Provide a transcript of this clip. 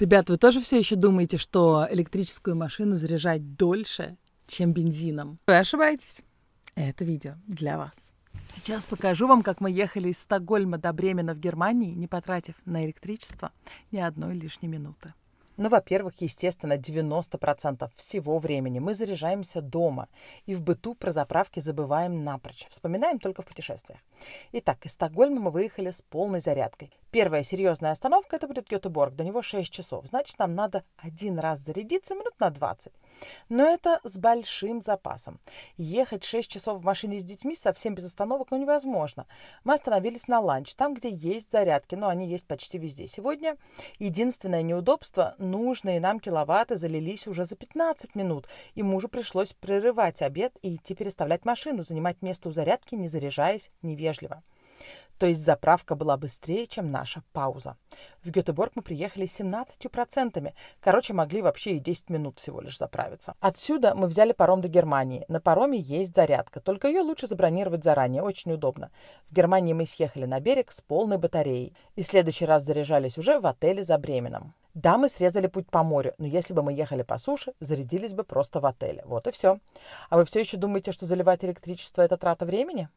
Ребят, вы тоже все еще думаете, что электрическую машину заряжать дольше, чем бензином? Вы ошибаетесь. Это видео для вас. Сейчас покажу вам, как мы ехали из Стокгольма до Бремена в Германии, не потратив на электричество ни одной лишней минуты. Ну, во-первых, естественно, 90% всего времени мы заряжаемся дома и в быту про заправки забываем напрочь. Вспоминаем только в путешествиях. Итак, из Стокгольма мы выехали с полной зарядкой. Первая серьезная остановка – это будет Гетеборг. До него 6 часов. Значит, нам надо один раз зарядиться минут на 20. Но это с большим запасом. Ехать 6 часов в машине с детьми совсем без остановок ну, невозможно. Мы остановились на ланч, там, где есть зарядки, но они есть почти везде. Сегодня единственное неудобство – нужные нам киловатты залились уже за 15 минут, и мужу пришлось прерывать обед и идти переставлять машину, занимать место у зарядки, не заряжаясь невежливо. То есть заправка была быстрее, чем наша пауза. В Гетеборг мы приехали 17%. Короче, могли вообще и 10 минут всего лишь заправиться. Отсюда мы взяли паром до Германии. На пароме есть зарядка, только ее лучше забронировать заранее, очень удобно. В Германии мы съехали на берег с полной батареей. И в следующий раз заряжались уже в отеле за Бременом. Да, мы срезали путь по морю, но если бы мы ехали по суше, зарядились бы просто в отеле. Вот и все. А вы все еще думаете, что заливать электричество – это трата времени?